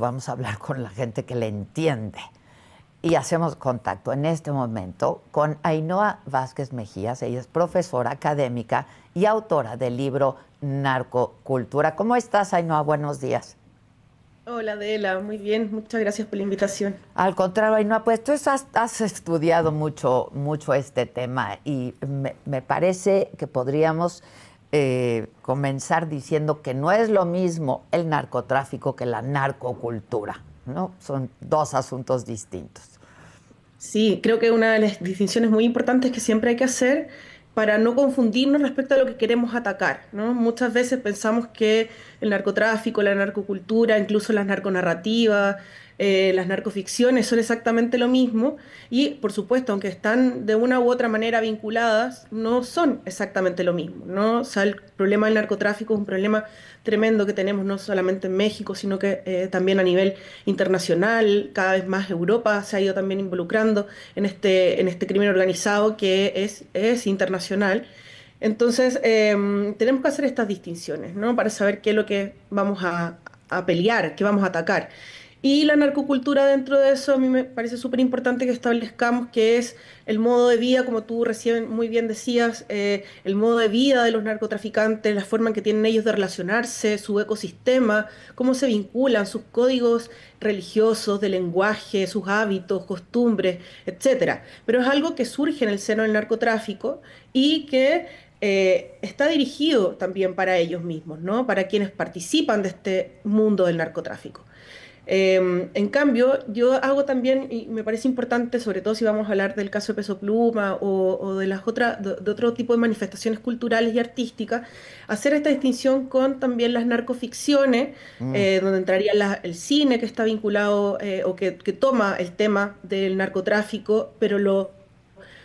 vamos a hablar con la gente que le entiende. Y hacemos contacto en este momento con Ainhoa Vázquez Mejías. Ella es profesora académica y autora del libro Narcocultura. ¿Cómo estás, Ainhoa? Buenos días. Hola, Adela. Muy bien. Muchas gracias por la invitación. Al contrario, Ainhoa, pues tú has, estudiado mucho, mucho este tema y me parece que podríamos eh, comenzar diciendo que no es lo mismo el narcotráfico que la narcocultura, ¿no? Son dos asuntos distintos. Sí, creo que una de las distinciones muy importantes que siempre hay que hacer para no confundirnos respecto a lo que queremos atacar, ¿no? Muchas veces pensamos que el narcotráfico, la narcocultura, incluso las narconarrativas, eh, las narcoficciones son exactamente lo mismo y por supuesto, aunque están de una u otra manera vinculadas, no son exactamente lo mismo. ¿no? el problema del narcotráfico es un problema tremendo que tenemos no solamente en México, sino que eh, también a nivel internacional, cada vez más Europa se ha ido también involucrando en este, en este crimen organizado que es, es internacional. Entonces, em, tenemos que hacer estas distinciones, ¿no? Para saber qué es lo que vamos a, pelear, qué vamos a atacar. Y la narcocultura dentro de eso a mí me parece súper importante que establezcamos que es el modo de vida, como tú recién muy bien decías, eh, el modo de vida de los narcotraficantes, la forma en que tienen ellos de relacionarse, su ecosistema, cómo se vinculan, sus códigos religiosos, de lenguaje, sus hábitos, costumbres, etc. Pero es algo que surge en el seno del narcotráfico y que eh, está dirigido también para ellos mismos, ¿no? Para quienes participan de este mundo del narcotráfico. Em, en cambio, yo hago también, y me parece importante, sobre todo si vamos a hablar del caso de Peso Pluma o, de, las otras de, otro tipo de manifestaciones culturales y artísticas, hacer esta distinción con también las narcoficciones, mm. eh, donde entraría el cine que está vinculado eh, o que, que, toma el tema del narcotráfico, pero lo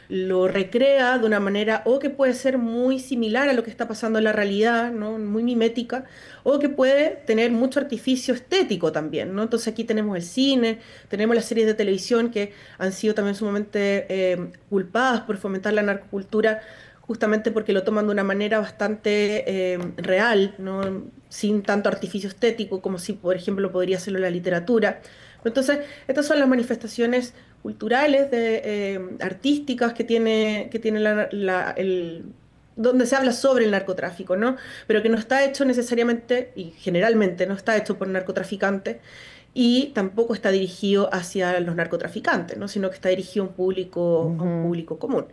lo recrea de una manera o que puede ser muy similar a lo que está pasando en la realidad, ¿no? muy mimética, o que puede tener mucho artificio estético también. ¿no? Entonces aquí tenemos el cine, tenemos las series de televisión que han sido también sumamente eh, culpadas por fomentar la narcocultura justamente porque lo toman de una manera bastante eh, real, sin tanto artificio estético como si, por ejemplo, podría hacerlo la literatura. Entonces, estas son las manifestaciones culturales, de, eh, artísticas que tiene, que tiene el, donde se habla sobre el narcotráfico, ¿no? Pero que no está hecho necesariamente, y generalmente no está hecho por narcotraficantes, y tampoco está dirigido hacia los narcotraficantes, ¿no? sino que está dirigido a un público, un público común.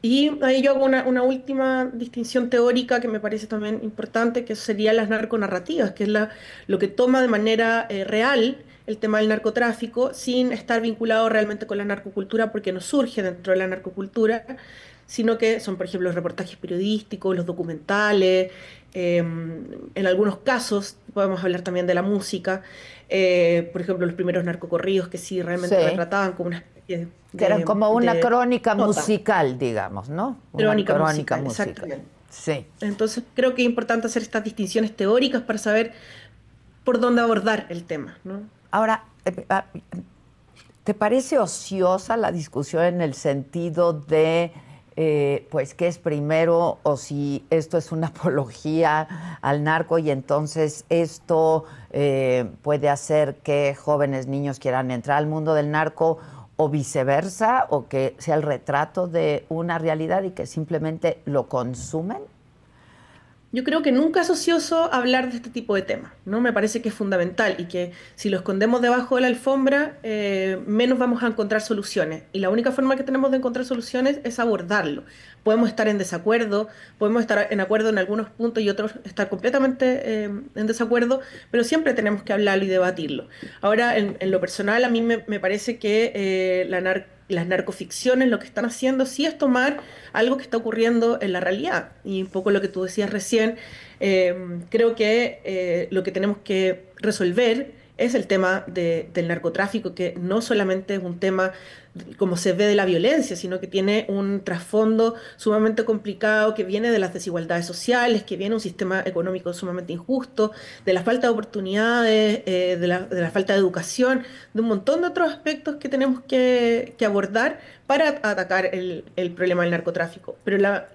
Y ahí yo hago una, última distinción teórica que me parece también importante, que sería las narconarrativas, que es la, lo que toma de manera eh, real el tema del narcotráfico sin estar vinculado realmente con la narcocultura porque no surge dentro de la narcocultura, sino que son, por ejemplo, los reportajes periodísticos, los documentales, em, en algunos casos podemos hablar también de la música, eh, por ejemplo, los primeros narcocorridos que sí realmente trataban retrataban como una especie de... Que eran como una crónica musical, digamos, ¿no? crónica, musical, Sí. Entonces creo que es importante hacer estas distinciones teóricas para saber por dónde abordar el tema, ¿no? Ahora, eh, ah, ¿te parece ociosa la discusión en el sentido de, eh, pues, qué es primero o si esto es una apología al narco y entonces esto eh, puede hacer que jóvenes niños quieran entrar al mundo del narco? o viceversa, o que sea el retrato de una realidad y que simplemente lo consumen? yo creo que nunca es ocioso hablar de este tipo de temas, ¿no? Me parece que es fundamental y que si lo escondemos debajo de la alfombra, eh, menos vamos a encontrar soluciones. Y la única forma que tenemos de encontrar soluciones es abordarlo. Podemos estar en desacuerdo, podemos estar en acuerdo en algunos puntos y otros estar completamente eh, en desacuerdo, pero siempre tenemos que hablarlo y debatirlo. Ahora, en, lo personal, a mí me, parece que eh, la narco las narcoficciones lo que están haciendo sí es tomar algo que está ocurriendo en la realidad. Y un poco lo que tú decías recién, em, creo que eh, lo que tenemos que resolver es el tema del narcotráfico, que no solamente es un tema como se ve de la violencia, sino que tiene un trasfondo sumamente complicado que viene de las desigualdades sociales, que viene un sistema económico sumamente injusto, de la falta de oportunidades, eh, de, la, falta de educación, de un montón de otros aspectos que tenemos que, abordar para atacar el, problema del narcotráfico. Pero la,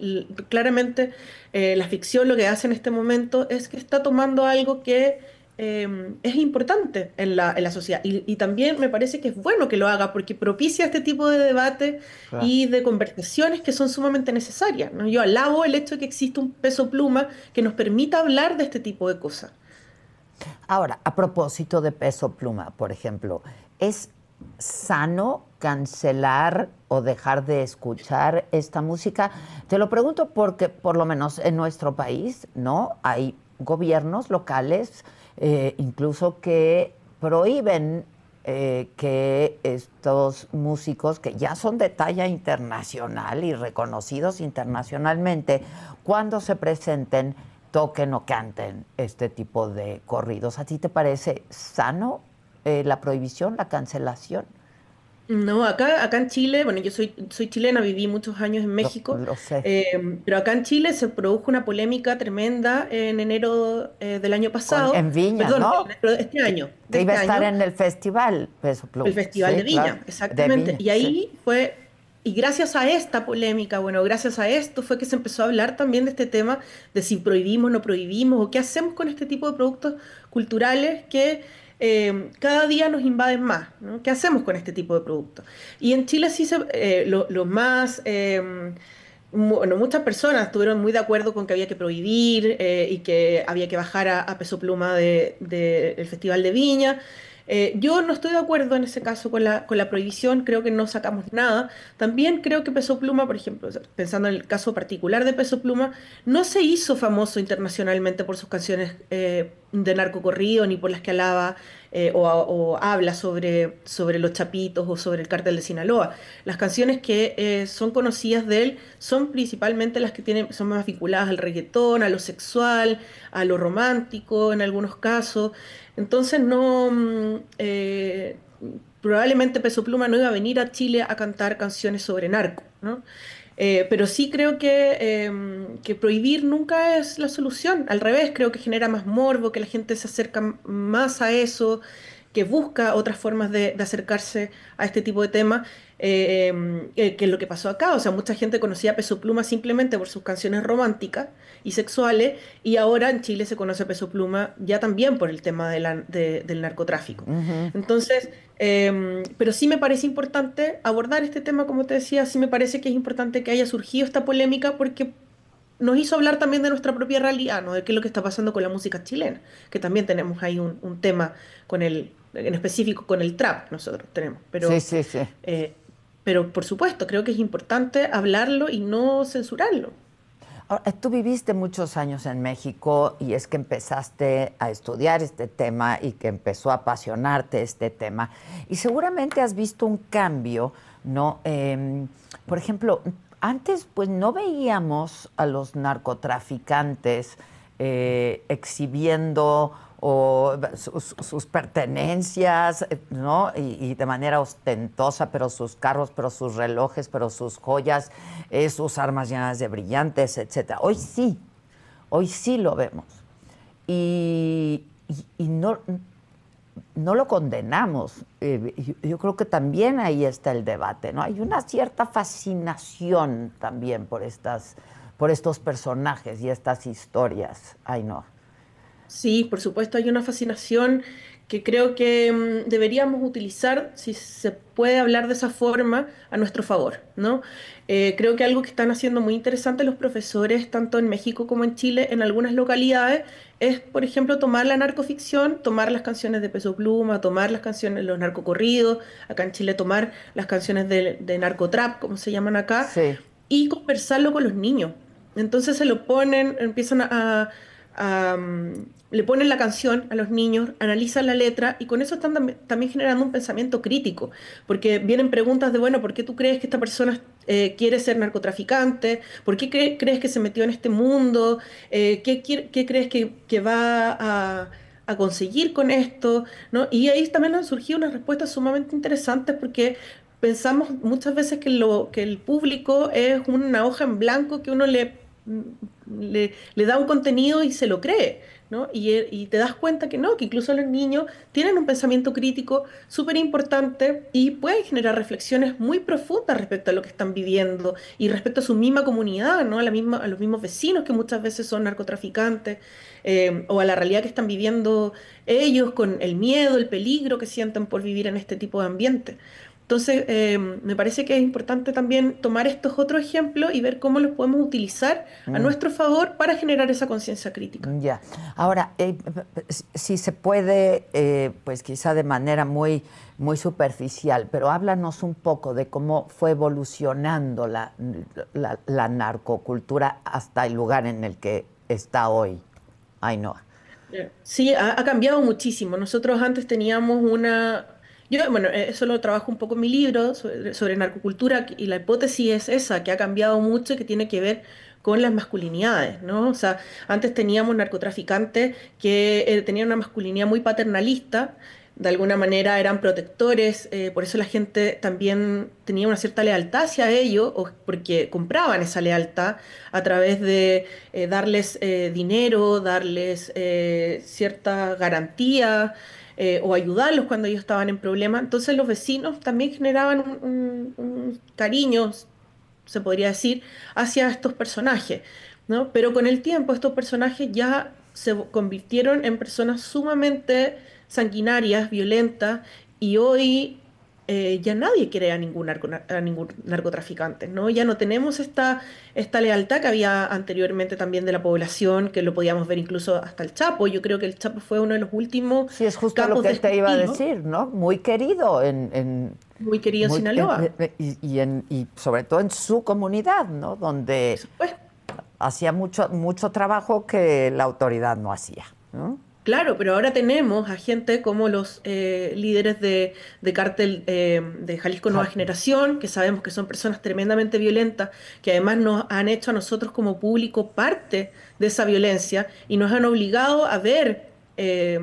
claramente eh, la ficción lo que hace en este momento es que está tomando algo que Em, es importante en la, sociedad. Y, también me parece que es bueno que lo haga porque propicia este tipo de debate y de conversaciones que son sumamente necesarias. Yo alabo el hecho de que existe un peso pluma que nos permita hablar de este tipo de cosas. Ahora, a propósito de peso pluma, por ejemplo, ¿es sano cancelar o dejar de escuchar esta música? Te lo pregunto porque por lo menos en nuestro país, ¿no? Hay gobiernos locales, eh, incluso que prohíben eh, que estos músicos, que ya son de talla internacional y reconocidos internacionalmente, cuando se presenten, toquen o canten este tipo de corridos. ¿A ti te parece sano eh, la prohibición, la cancelación? No, acá, acá en Chile, bueno, yo soy, soy chilena, viví muchos años en México, eh, pero acá en Chile se produjo una polémica tremenda en enero eh, del año pasado, en Viña, ¿no? este año, de Iba a este estar en el festival pues, el Festival de Viña, exactamente. Y ahí fue, y gracias a esta polémica, bueno, gracias a esto fue que se empezó a hablar también de este tema de si prohibimos, no prohibimos, o qué hacemos con este tipo de productos culturales que Em, cada día nos invaden más. ¿Qué hacemos con este tipo de productos? Y en Chile sí se, eh, lo más... Em, bueno, muchas personas estuvieron muy de acuerdo con que había que prohibir eh, y que había que bajar a, pesopluma peso pluma del Festival de Viña. Eh, yo no estoy de acuerdo en ese caso con la, con prohibición, creo que no sacamos nada. También creo que Peso Pluma, por ejemplo, pensando en el caso particular de Peso Pluma, no se hizo famoso internacionalmente por sus canciones de narco corrido ni por las que alaba eh, o, habla sobre, sobre los chapitos o sobre el cártel de Sinaloa. Las canciones que eh, son conocidas de él son principalmente las que tienen, son más vinculadas al reggaetón, a lo sexual, a lo romántico en algunos casos. Entonces no... Mm, eh, probablemente Peso Pluma no iba a venir a Chile a cantar canciones sobre narco, ¿no? Eh, pero sí creo em, que, prohibir nunca es la solución. Al revés, creo que genera más morbo, que la gente se acerca más a eso, que busca otras formas de, de acercarse a este tipo de temas eh, que es lo que pasó acá. O sea, mucha gente conocía a Peso Pluma simplemente por sus canciones románticas y sexuales, y ahora en Chile se conoce a Peso Pluma ya también por el tema de del narcotráfico. Entonces, em, pero sí me parece importante abordar este tema, como te decía, sí me parece que es importante que haya surgido esta polémica porque nos hizo hablar también de nuestra propia realidad, ¿no? de qué es lo que está pasando con la música chilena, que también tenemos ahí un, tema con el, en específico con el trap, nosotros tenemos. Pero, sí, sí, sí. Eh, pero por supuesto, creo que es importante hablarlo y no censurarlo. tú viviste muchos años en México y es que empezaste a estudiar este tema y que empezó a apasionarte este tema. Y seguramente has visto un cambio, ¿no? Em, por ejemplo, antes pues no veíamos a los narcotraficantes eh, exhibiendo o sus, pertenencias, ¿no? Y, de manera ostentosa, pero sus carros, pero sus relojes, pero sus joyas, eh, sus armas llenas de brillantes, etcétera. Hoy sí, hoy sí lo vemos. Y, no, no lo condenamos. Eh, yo, creo que también ahí está el debate, ¿no? Hay una cierta fascinación también por estas, por estos personajes y estas historias. Ay, no. Sí, por supuesto, hay una fascinación que creo que mm, deberíamos utilizar, si se puede hablar de esa forma, a nuestro favor. ¿no? Eh, creo que algo que están haciendo muy interesante los profesores, tanto en México como en Chile, en algunas localidades, es, por ejemplo, tomar la narcoficción, tomar las canciones de Peso Pluma, tomar las canciones, de los narcocorridos, acá en Chile tomar las canciones de, narcotrap, como se llaman acá, y conversarlo con los niños. Entonces se lo ponen, empiezan a le ponen la canción a los niños, analizan la letra y con eso están también generando un pensamiento crítico, porque vienen preguntas de, bueno, ¿por qué tú crees que esta persona eh, quiere ser narcotraficante? ¿Por qué crees que se metió en este mundo? Eh, ¿qué, crees que, va a conseguir con esto, ¿no? Y ahí también han surgido unas respuestas sumamente interesantes porque pensamos muchas veces que, lo, que el público es una hoja en blanco que uno le le, da un contenido y se lo cree. ¿No? E, y, te das cuenta que no, que incluso los niños tienen un pensamiento crítico súper importante y pueden generar reflexiones muy profundas respecto a lo que están viviendo y respecto a su misma comunidad, ¿no? a, los mismos vecinos que muchas veces son narcotraficantes eh, o a la realidad que están viviendo ellos con el miedo, el peligro que sienten por vivir en este tipo de ambiente. Entonces, eh, me parece que es importante también tomar estos otros ejemplos y ver cómo los podemos utilizar a mm. nuestro favor para generar esa conciencia crítica. Ya. Ahora, eh, si se puede, eh, pues quizá de manera muy, muy superficial, pero háblanos un poco de cómo fue evolucionando la, la, narcocultura hasta el lugar en el que está hoy, Ainhoa. Sí, ha cambiado muchísimo. Nosotros antes teníamos una yo, bueno, eh, eso lo trabajo un poco en mi libro sobre, narcocultura y la hipótesis es esa, que ha cambiado mucho y que tiene que ver con las masculinidades, ¿no? O sea, antes teníamos narcotraficantes que eh, tenían una masculinidad muy paternalista, de alguna manera eran protectores, eh, por eso la gente también tenía una cierta lealtad hacia ellos, o porque compraban esa lealtad a través de darles dinero, darles cierta garantía, eh, o ayudarlos cuando ellos estaban en problemas. Entonces los vecinos también generaban un, cariño, se podría decir, hacia estos personajes. ¿no? Pero con el tiempo estos personajes ya se convirtieron en personas sumamente sanguinarias, violentas, y hoy eh, ya nadie quiere a ningún, ningún narcotraficante, ¿no? Ya no tenemos esta, esta lealtad que había anteriormente también de la población, que lo podíamos ver incluso hasta el Chapo. Yo creo que el Chapo fue uno de los últimos. Sí, es justo lo que te iba a decir, ¿no? Muy querido en. muy querido en Sinaloa. y, sobre todo en su comunidad, ¿no? Donde. hacía mucho, mucho trabajo que la autoridad no hacía. ¿no? Claro, pero ahora tenemos a gente como los eh, líderes de, de cártel eh, de Jalisco Nueva Generación, que sabemos que son personas tremendamente violentas, que además nos han hecho a nosotros como público parte de esa violencia y nos han obligado a ver eh,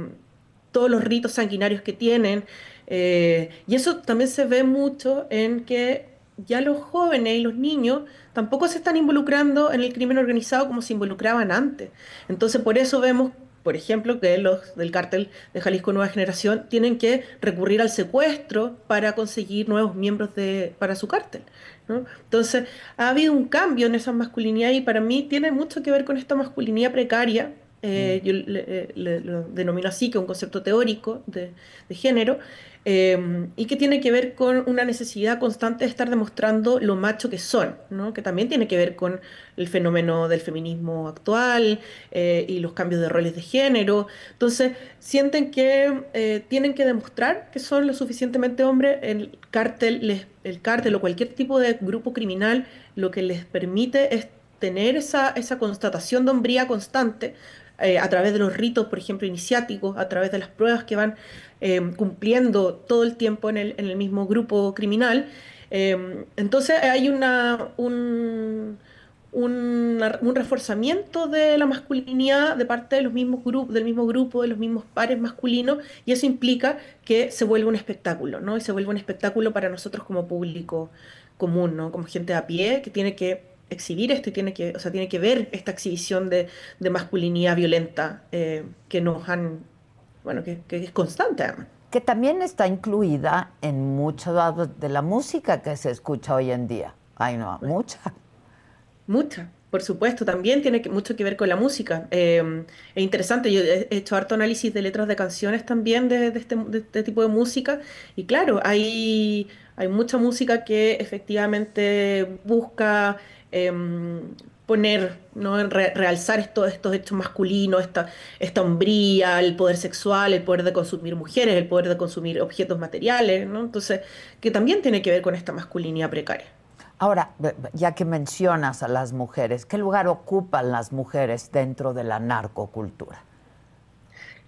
todos los ritos sanguinarios que tienen. y eso también se ve mucho en que ya los jóvenes y los niños tampoco se están involucrando en el crimen organizado como se involucraban antes. Entonces por eso vemos por ejemplo, que los del cártel de Jalisco Nueva Generación tienen que recurrir al secuestro para conseguir nuevos miembros para su cártel. Entonces, ha habido un cambio en esa masculinidad y para mí tiene mucho que ver con esta masculinidad precaria. Eh, mm. Yo eh, le, lo denomino así, que un concepto teórico de género, Em, y que tiene que ver con una necesidad constante de estar demostrando lo macho que son, que también tiene que ver con el fenómeno del feminismo actual eh, y los cambios de roles de género. Entonces, sienten que eh, tienen que demostrar que son lo suficientemente hombres, el cártel, el cártel o cualquier tipo de grupo criminal lo que les permite es tener esa, esa constatación de hombría constante eh, a través de los ritos, por ejemplo, iniciáticos, a través de las pruebas que van eh, cumpliendo todo el tiempo en el, en el mismo grupo criminal. Eh, entonces hay una, un, reforzamiento de la masculinidad de parte de los mismos grupos, del mismo grupo, de los mismos pares masculinos, y eso implica que se vuelve un espectáculo, ¿no? Y se vuelve un espectáculo para nosotros como público común, ¿no? Como gente a pie que tiene que exhibir esto tiene que, o sea, tiene que ver esta exhibición de, de masculinidad violenta eh, que nos han, bueno, que, es constante Que también está incluida en mucha de la música que se escucha hoy en día. Ay, no, mucha. Mucha, por supuesto, también tiene que, mucho que ver con la música. Eh, es interesante, yo he hecho harto análisis de letras de canciones también de, de, este, de, este, tipo de música y claro, hay, hay mucha música que efectivamente busca Em, poner, ¿no? realzar esto, estos hechos masculinos, esta, esta hombría, el poder sexual, el poder de consumir mujeres, el poder de consumir objetos materiales, ¿no? Entonces, que también tiene que ver con esta masculinidad precaria. Ahora, ya que mencionas a las mujeres, ¿qué lugar ocupan las mujeres dentro de la narcocultura?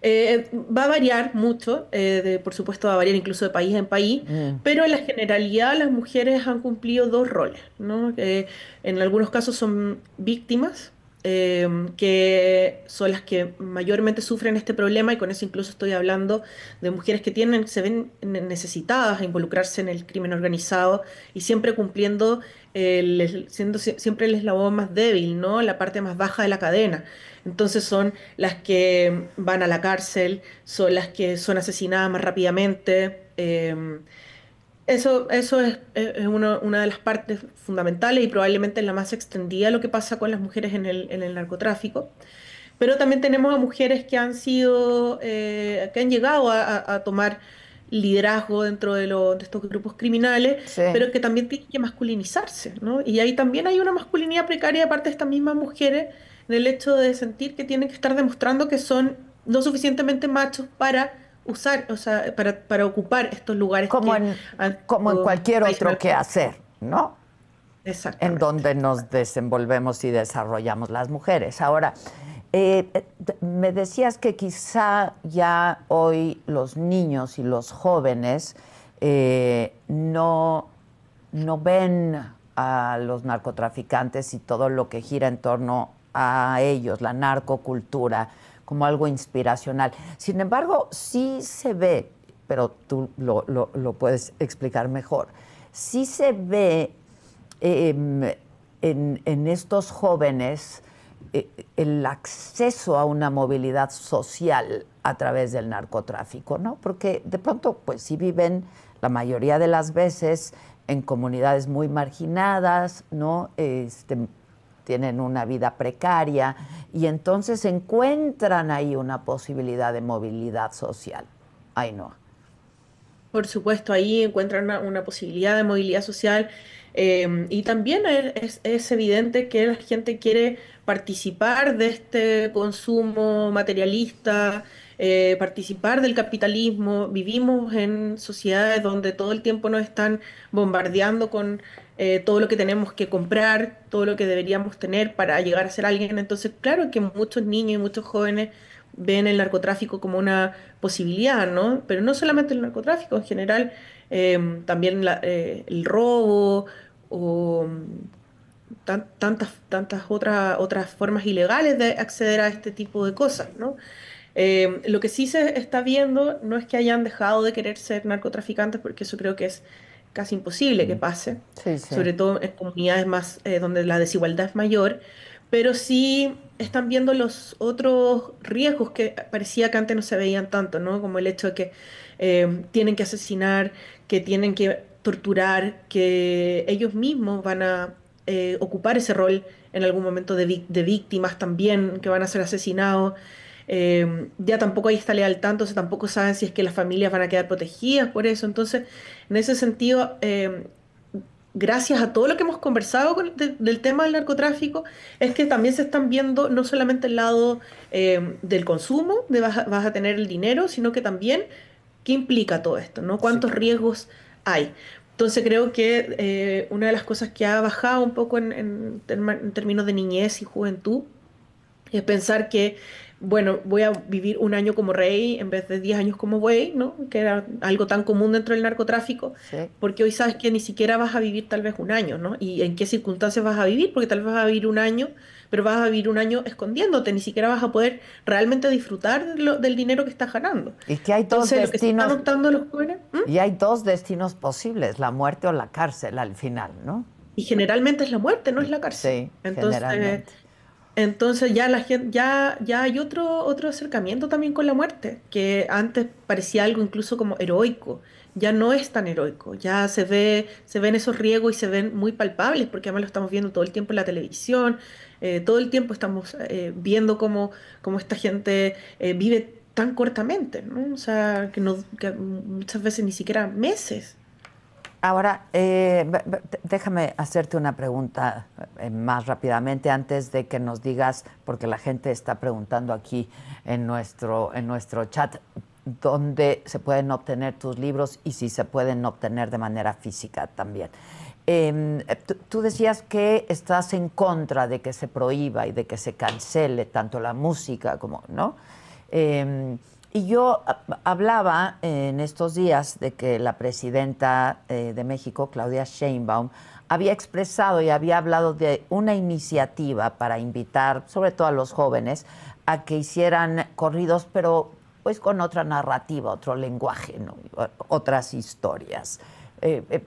Eh, va a variar mucho, eh, por supuesto va a variar incluso de país en país, mm. pero en la generalidad las mujeres han cumplido dos roles, ¿no? Eh, en algunos casos son víctimas Em, que son las que mayormente sufren este problema y con eso incluso estoy hablando de mujeres que tienen, se ven necesitadas a involucrarse en el crimen organizado y siempre cumpliendo, siendo siempre el eslabón más débil, ¿no? la parte más baja de la cadena. Entonces son las que van a la cárcel, son las que son asesinadas más rápidamente. Em, eso, eso es, una, una, de las partes fundamentales y probablemente la más extendida lo que pasa con las mujeres en el, en el narcotráfico. Pero también tenemos a mujeres que han sido, eh, que han llegado a, tomar liderazgo dentro de, los estos grupos criminales, pero que también tienen que masculinizarse, ¿no? Y ahí también hay una masculinidad precaria de parte de estas mismas mujeres en el hecho de sentir que tienen que estar demostrando que son no suficientemente machos para usar, o sea, para, para ocupar estos lugares. Como, que, en, como en cualquier otro que hacer, ¿no? Exacto. En donde nos desenvolvemos y desarrollamos las mujeres. Ahora, eh, me decías que quizá ya hoy los niños y los jóvenes eh, no, no ven a los narcotraficantes y todo lo que gira en torno a ellos, la narcocultura como algo inspiracional. Sin embargo, sí se ve, pero tú lo, puedes explicar mejor, sí se ve em, en, estos jóvenes eh, el acceso a una movilidad social a través del narcotráfico, ¿no? Porque de pronto, pues sí viven la mayoría de las veces en comunidades muy marginadas, ¿no? Este, tienen una vida precaria y entonces encuentran ahí una posibilidad de movilidad social. no Por supuesto, ahí encuentran una, posibilidad de movilidad social em, y también es, evidente que la gente quiere participar de este consumo materialista, eh, participar del capitalismo. Vivimos en sociedades donde todo el tiempo nos están bombardeando con eh, todo lo que tenemos que comprar, todo lo que deberíamos tener para llegar a ser alguien. Entonces, claro que muchos niños y muchos jóvenes ven el narcotráfico como una posibilidad, ¿no? Pero no solamente el narcotráfico, en general em, también eh, el robo o mm, tantas, tantas otras, otras formas ilegales de acceder a este tipo de cosas, ¿no? Em, lo que sí se está viendo no es que hayan dejado de querer ser narcotraficantes, porque eso creo que es casi imposible que mm. pase, sobre todo en comunidades más eh, donde la desigualdad es mayor, pero sí están viendo los otros riesgos que parecía que antes no se veían tanto, ¿no? Como el hecho de que em, tienen que asesinar, que tienen que torturar, que ellos mismos van a eh, ocupar ese rol en algún momento de, de víctimas también, que van a ser asesinados. Em, ya tampoco hay tanto, tanto, sea, tampoco saben si es que las familias van a quedar protegidas por eso. Entonces, en ese sentido, em, gracias a todo lo que hemos conversado del tema del narcotráfico, es que también se están viendo no solamente el lado em, del consumo, de vas a, tener el dinero, sino que también qué implica todo esto, ¿no? ¿Cuántos riesgos hay? Entonces creo que eh, una de las cosas que ha bajado un poco en términos de niñez y juventud es pensar que bueno, voy a vivir un año como rey en vez de 10 años como güey, ¿no? Que era algo tan común dentro del narcotráfico, porque hoy sabes que ni siquiera vas a vivir tal vez un año, ¿no? Y en qué circunstancias vas a vivir, porque tal vez vas a vivir un año, pero vas a vivir un año escondiéndote, ni siquiera vas a poder realmente disfrutar del dinero que estás ganando. Y que hay dos destinos. están adoptando los jóvenes, ¿Mm? Y hay dos destinos posibles, la muerte o la cárcel al final, ¿no? Y generalmente es la muerte, no es la cárcel. Sí, Entonces, generalmente. Entonces ya la gente, ya, ya hay otro, otro acercamiento también con la muerte, que antes parecía algo incluso como heroico, ya no es tan heroico, ya se ve, se ven esos riegos y se ven muy palpables, porque además lo estamos viendo todo el tiempo en la televisión, eh, todo el tiempo estamos eh, viendo cómo, esta gente eh, vive tan cortamente, O sea, muchas veces ni siquiera meses. Ahora, eh, déjame hacerte una pregunta eh, más rápidamente antes de que nos digas, porque la gente está preguntando aquí en nuestro, en nuestro chat, dónde se pueden obtener tus libros y si se pueden obtener de manera física también. Em, tú decías que estás en contra de que se prohíba y de que se cancele tanto la música como, ¿no? Em, y yo hablaba eh, en estos días de que la presidenta eh, de México, Claudia Sheinbaum, había expresado y había hablado de una iniciativa para invitar, sobre todo a los jóvenes, a que hicieran corridos, pero pues con otra narrativa, otro lenguaje, otras historias. Eh,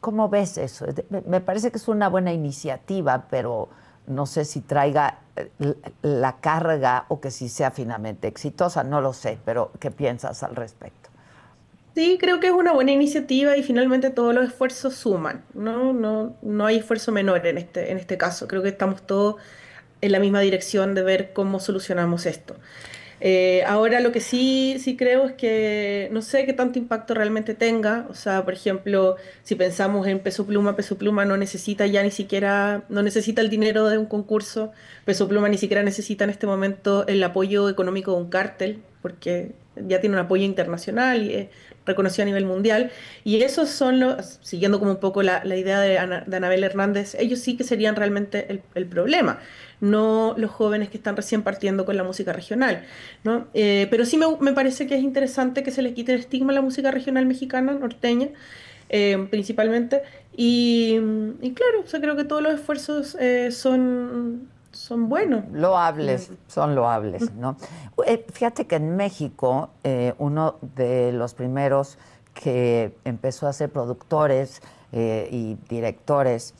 ¿Cómo ves eso? Me parece que es una buena iniciativa, pero no sé si traiga eh, la carga o que si sea finalmente exitosa, no lo sé, pero ¿qué piensas al respecto? Sí, creo que es una buena iniciativa y finalmente todos los esfuerzos suman, no, no, no hay esfuerzo menor en este, en este caso, creo que estamos todos en la misma dirección de ver cómo solucionamos esto. Eh, ahora lo que sí, sí creo es que no sé qué tanto impacto realmente tenga. O sea, por ejemplo, si pensamos en Peso Pluma, Peso Pluma no necesita ya ni siquiera, no necesita el dinero de un concurso. Peso Pluma ni siquiera necesita en este momento el apoyo económico de un cártel, porque ya tiene un apoyo internacional y es reconocido a nivel mundial. Y esos son los, siguiendo como un poco la, idea de, Anabel Hernández, ellos sí que serían realmente el, problema, no los jóvenes que están recién partiendo con la música regional. ¿no? Eh, pero sí me, parece que es interesante que se les quite el estigma a la música regional mexicana, norteña. Eh, principalmente y, claro, creo que todos los esfuerzos eh, son son buenos. Loables, son loables, ¿no? Eh, fíjate que en México, eh, uno de los primeros que empezó a ser productores eh, y directores,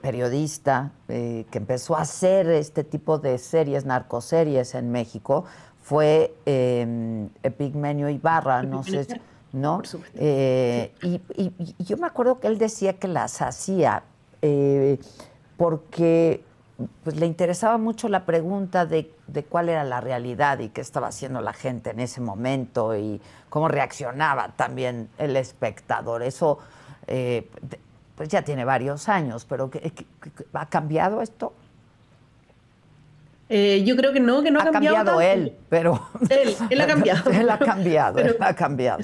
periodista, que empezó a hacer este tipo de series, narcoseries en México, fue em, Epigmenio Ibarra, no sé... ¿No? Y, y, yo me acuerdo que él decía que las hacía porque pues le interesaba mucho la pregunta de, cuál era la realidad y qué estaba haciendo la gente en ese momento y cómo reaccionaba también el espectador. Eso eh, pues ya tiene varios años, pero que ha cambiado esto? Eh, yo creo que no, que no ha, ha cambiado. él, pero. Él, él ha cambiado. él ha cambiado, él ha cambiado.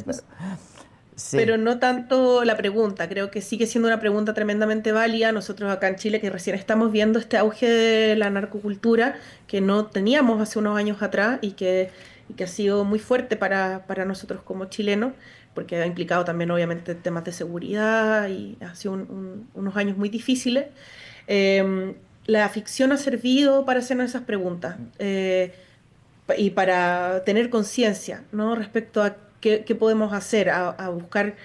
Pero no tanto la pregunta, creo que sigue siendo una pregunta tremendamente válida. Nosotros acá en Chile, que recién estamos viendo este auge de la narcocultura que no teníamos hace unos años atrás y que, que ha sido muy fuerte para, para nosotros como chilenos, porque ha implicado también obviamente temas de seguridad y ha sido unos años muy difíciles. Em, la ficción ha servido para hacernos esas preguntas eh, y para tener conciencia ¿no? respecto a qué, podemos hacer, a, buscar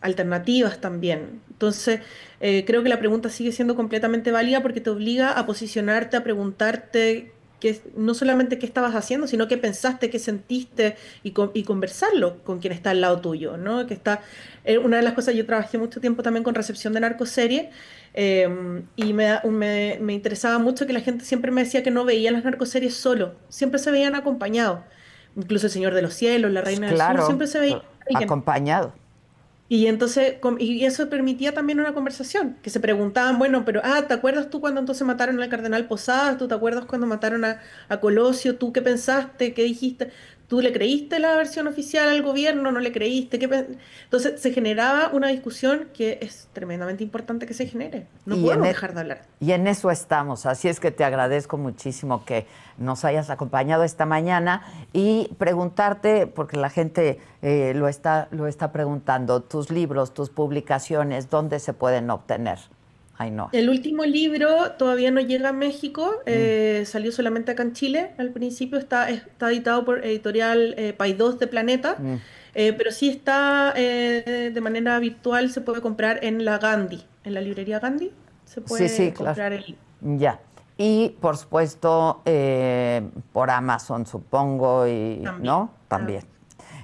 alternativas también. Entonces, eh, creo que la pregunta sigue siendo completamente válida porque te obliga a posicionarte, a preguntarte que, no solamente qué estabas haciendo, sino qué pensaste, qué sentiste y, y conversarlo con quien está al lado tuyo, Que está, eh, una de las cosas, yo trabajé mucho tiempo también con recepción de narcoserie em, y me, interesaba mucho que la gente siempre me decía que no veían las narcoseries solo, siempre se veían acompañados incluso el Señor de los Cielos, la Reina de del Cielos, siempre se veía eh, acompañado. Y entonces, y eso permitía también una conversación, que se preguntaban, bueno, pero, ah, ¿te acuerdas tú cuando entonces mataron al cardenal Posadas? ¿Tú te acuerdas cuando mataron a, a Colosio? ¿Tú qué pensaste? ¿Qué dijiste? ¿Tú le creíste la versión oficial al gobierno? ¿No le creíste? Entonces se generaba una discusión que es tremendamente importante que se genere. No y podemos e dejar de hablar. Y en eso estamos. Así es que te agradezco muchísimo que nos hayas acompañado esta mañana y preguntarte, porque la gente eh, lo, está, lo está preguntando, tus libros, tus publicaciones, ¿dónde se pueden obtener? El último libro todavía no llega a México, mm. eh, salió solamente acá en Chile. Al principio está, editado por editorial eh, 2 de Planeta, mm. eh, pero sí está eh, de manera virtual, se puede comprar en la Gandhi, en la librería Gandhi. Se puede comprar claro. el Ya. Y por supuesto, por Amazon, supongo, y ¿no? También.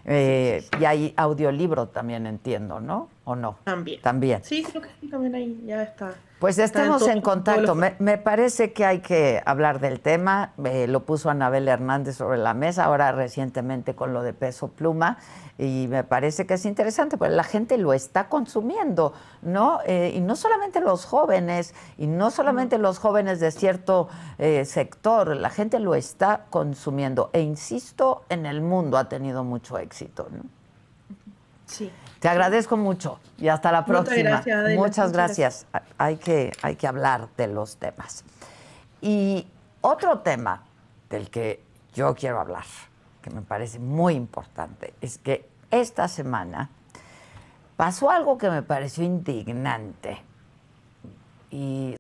Eh, y hay audiolibro también, entiendo, ¿no? ¿O no? También. También. Sí, creo que también ahí ya está. Pues estamos en contacto. Me, parece que hay que hablar del tema. lo puso Anabel Hernández sobre la mesa, ahora recientemente con lo de peso pluma, y me parece que es interesante, porque la gente lo está consumiendo, ¿no? Eh, y no solamente los jóvenes, y no solamente los jóvenes de cierto eh, sector, la gente lo está consumiendo. E insisto, en el mundo ha tenido mucho éxito, ¿no? Sí. Te agradezco mucho y hasta la próxima. Muchas gracias. Hay que, hay que hablar de los temas. Y otro tema del que yo quiero hablar, que me parece muy importante, es que esta semana pasó algo que me pareció indignante. Y